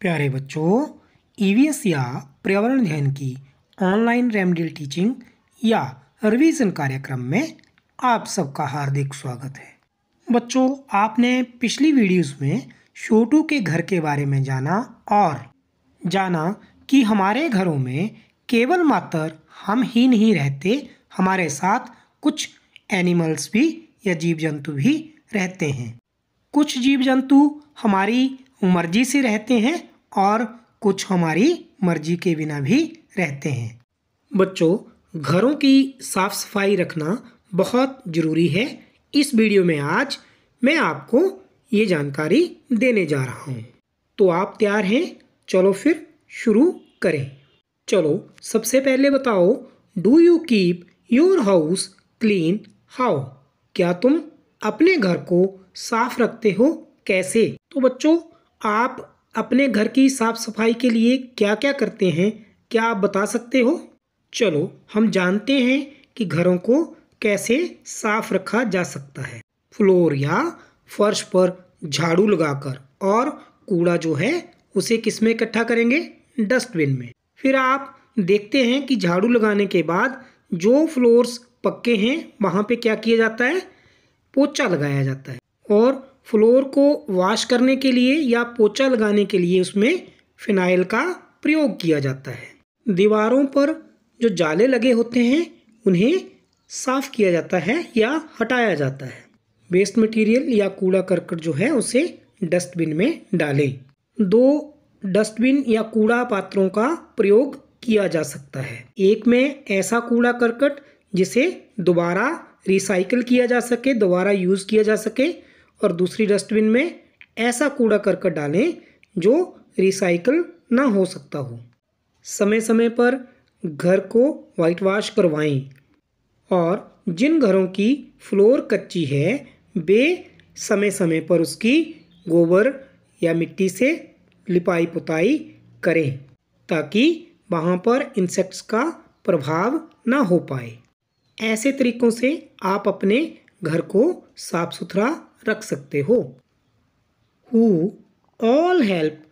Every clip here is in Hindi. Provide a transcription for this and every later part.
प्यारे बच्चों ईवीएस e या पर्यावरण अध्ययन की ऑनलाइन रेमडियल टीचिंग या रिवीजन कार्यक्रम में आप सबका हार्दिक स्वागत है बच्चों आपने पिछली वीडियोस में छोटू के घर के बारे में जाना और जाना कि हमारे घरों में केवल मात्र हम ही नहीं रहते हमारे साथ कुछ एनिमल्स भी या जीव जंतु भी रहते हैं कुछ जीव जंतु हमारी मर्जी से रहते हैं और कुछ हमारी मर्जी के बिना भी रहते हैं बच्चों घरों की साफ सफाई रखना बहुत ज़रूरी है इस वीडियो में आज मैं आपको ये जानकारी देने जा रहा हूँ तो आप तैयार हैं चलो फिर शुरू करें चलो सबसे पहले बताओ do you keep your house clean how क्या तुम अपने घर को साफ रखते हो कैसे तो बच्चों आप अपने घर की साफ़ सफाई के लिए क्या क्या करते हैं क्या आप बता सकते हो चलो हम जानते हैं कि घरों को कैसे साफ रखा जा सकता है फ्लोर या फर्श पर झाड़ू लगाकर और कूड़ा जो है उसे किस में इकट्ठा करेंगे डस्टबिन में फिर आप देखते हैं कि झाड़ू लगाने के बाद जो फ्लोर्स पक्के हैं वहाँ पे क्या किया जाता है पोचा लगाया जाता है फ्लोर को वॉश करने के लिए या पोचा लगाने के लिए उसमें फिनाइल का प्रयोग किया जाता है दीवारों पर जो जाले लगे होते हैं उन्हें साफ़ किया जाता है या हटाया जाता है वेस्ट मटेरियल या कूड़ा करकट जो है उसे डस्टबिन में डालें दो डस्टबिन या कूड़ा पात्रों का प्रयोग किया जा सकता है एक में ऐसा कूड़ा करकट जिसे दोबारा रिसाइकल किया जा सके दोबारा यूज़ किया जा सके और दूसरी डस्टबिन में ऐसा कूड़ा करकट डालें जो रिसाइकल ना हो सकता हो समय समय पर घर को वाइट वाश करवाएं और जिन घरों की फ्लोर कच्ची है वे समय समय पर उसकी गोबर या मिट्टी से लिपाई पुताई करें ताकि वहाँ पर इंसेक्ट्स का प्रभाव ना हो पाए ऐसे तरीक़ों से आप अपने घर को साफ़ सुथरा रख सकते हो who all help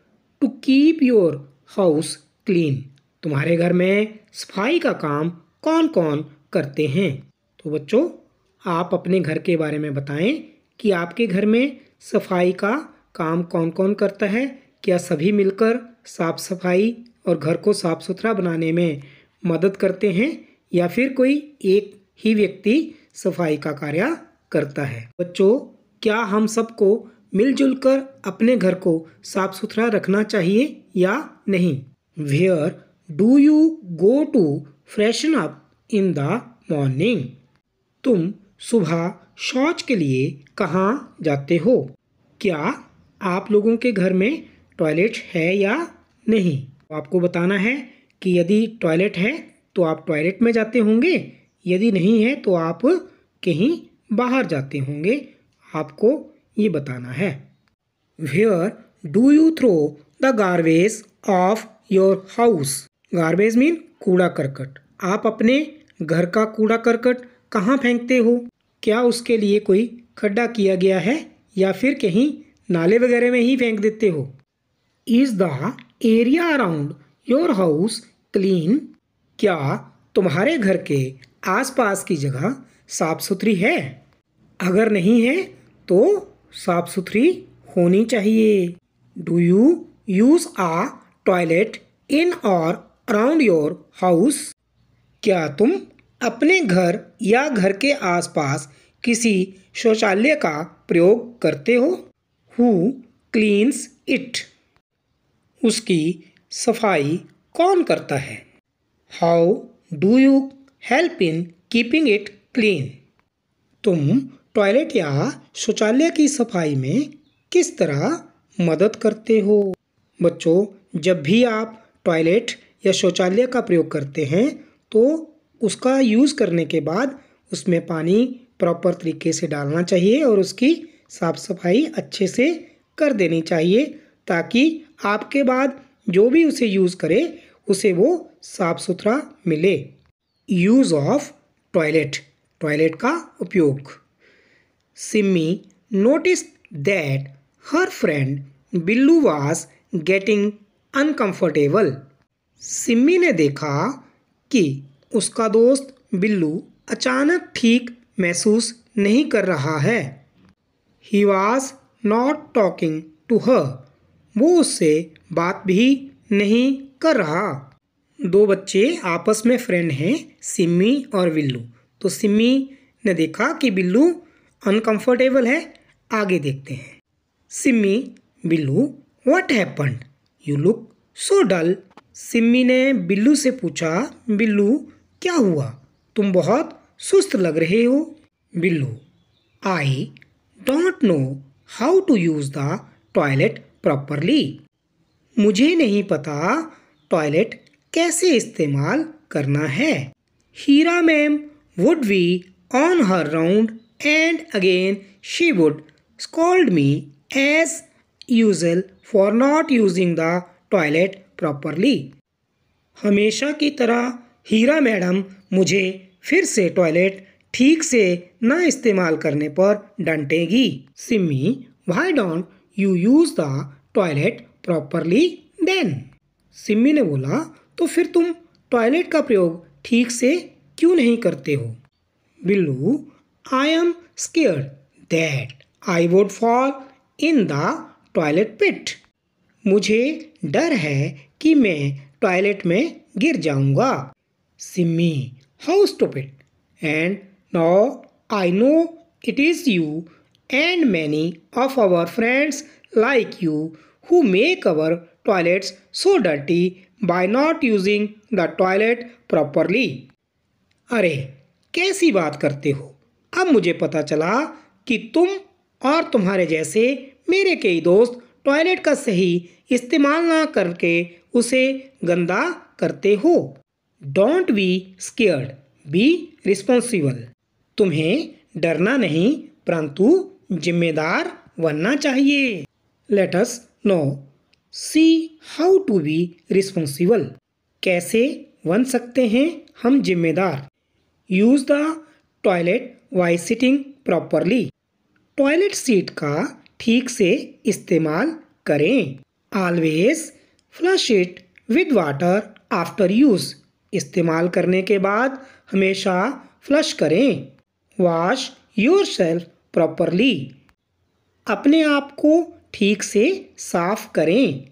to keep your house clean तुम्हारे घर में सफाई का काम कौन कौन करते हैं तो बच्चों आप अपने घर के बारे में बताएं कि आपके घर में सफाई का काम कौन कौन करता है क्या सभी मिलकर साफ सफाई और घर को साफ सुथरा बनाने में मदद करते हैं या फिर कोई एक ही व्यक्ति सफाई का कार्य करता है बच्चों क्या हम सबको मिलजुल कर अपने घर को साफ सुथरा रखना चाहिए या नहीं where do you go to freshen up in the morning तुम सुबह शौच के लिए कहाँ जाते हो क्या आप लोगों के घर में टॉयलेट है या नहीं तो आपको बताना है कि यदि टॉयलेट है तो आप टॉयलेट में जाते होंगे यदि नहीं है तो आप कहीं बाहर जाते होंगे आपको ये बताना है where do you throw the garbage of your house garbage mean कूड़ा करकट आप अपने घर का कूड़ा करकट कहाँ फेंकते हो क्या उसके लिए कोई खड्डा किया गया है या फिर कहीं नाले वगैरह में ही फेंक देते हो is the area around your house clean क्या तुम्हारे घर के आसपास की जगह साफ़ सुथरी है अगर नहीं है तो साफ सुथरी होनी चाहिए do you use a toilet in और अराउंड योर हाउस क्या तुम अपने घर या घर के आसपास किसी शौचालय का प्रयोग करते हो हु क्लीन्स इट उसकी सफाई कौन करता है how do you help in keeping it clean तुम टॉयलेट या शौचालय की सफाई में किस तरह मदद करते हो बच्चों जब भी आप टॉयलेट या शौचालय का प्रयोग करते हैं तो उसका यूज़ करने के बाद उसमें पानी प्रॉपर तरीके से डालना चाहिए और उसकी साफ़ सफाई अच्छे से कर देनी चाहिए ताकि आपके बाद जो भी उसे यूज़ करे उसे वो साफ़ सुथरा मिले यूज़ ऑफ टॉयलेट टॉयलेट का उपयोग Simmi noticed that her friend Billu was getting uncomfortable Simmi ने देखा कि उसका दोस्त बिल्लू अचानक ठीक महसूस नहीं कर रहा है he was not talking to her वो उससे बात भी नहीं कर रहा दो बच्चे आपस में फ्रेंड हैं सिमी और बिल्लू तो सिमी ने देखा कि बिल्लू अनकंफर्टेबल है आगे देखते हैं Simmi Billu what happened you look so dull Simmi ने बिल्लू से पूछा बिल्लू क्या हुआ तुम बहुत सुस्त लग रहे हो Billu I don't know how to use the toilet properly मुझे नहीं पता टॉयलेट कैसे इस्तेमाल करना है Heera ma'am would we on her round and again she would scold me as usual for not using the toilet properly हमेशा की तरह हीरा मैडम मुझे फिर से टॉयलेट ठीक से ना इस्तेमाल करने पर डंटेगी Simi why don't you use the toilet properly then Simi ने बोला तो फिर तुम टॉयलेट का प्रयोग ठीक से क्यों नहीं करते हो Billu I am scared that I would fall in the toilet pit. मुझे डर है कि मैं टॉयलेट में गिर जाऊंगा Simi how stupid and now I know it is you and many of our friends like you who make our toilets so dirty by not using the toilet properly अरे कैसी बात करते हो अब मुझे पता चला कि तुम और तुम्हारे जैसे मेरे कई दोस्त टॉयलेट का सही इस्तेमाल ना करके उसे गंदा करते हो don't be scared be responsible तुम्हें डरना नहीं परंतु जिम्मेदार बनना चाहिए let's know see how to be responsible कैसे बन सकते हैं हम जिम्मेदार use the toilet by sitting properly toilet seat का ठीक से इस्तेमाल करें always flush it with water after use इस्तेमाल करने के बाद हमेशा फ्लश करें वॉश योर सेल्फ प्रॉपरली अपने आप को ठीक से साफ करें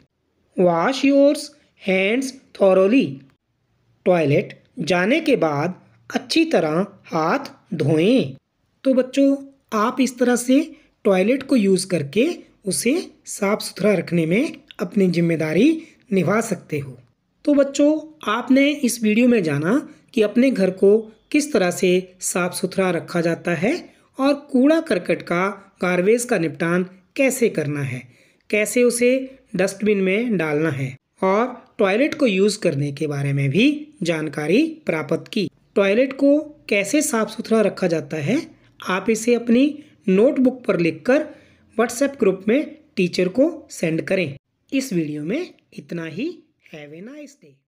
wash yours hands thoroughly toilet जाने के बाद अच्छी तरह हाथ धोएं तो बच्चों आप इस तरह से टॉयलेट को यूज़ करके उसे साफ सुथरा रखने में अपनी जिम्मेदारी निभा सकते हो तो बच्चों आपने इस वीडियो में जाना कि अपने घर को किस तरह से साफ सुथरा रखा जाता है और कूड़ा करकट का गार्बेज का निपटान कैसे करना है कैसे उसे डस्टबिन में डालना है और टॉयलेट को यूज़ करने के बारे में भी जानकारी प्राप्त की टॉयलेट को कैसे साफ़ सुथरा रखा जाता है आप इसे अपनी नोटबुक पर लिखकर व्हाट्सएप ग्रुप में टीचर को सेंड करें इस वीडियो में इतना ही हैवे नाइस डे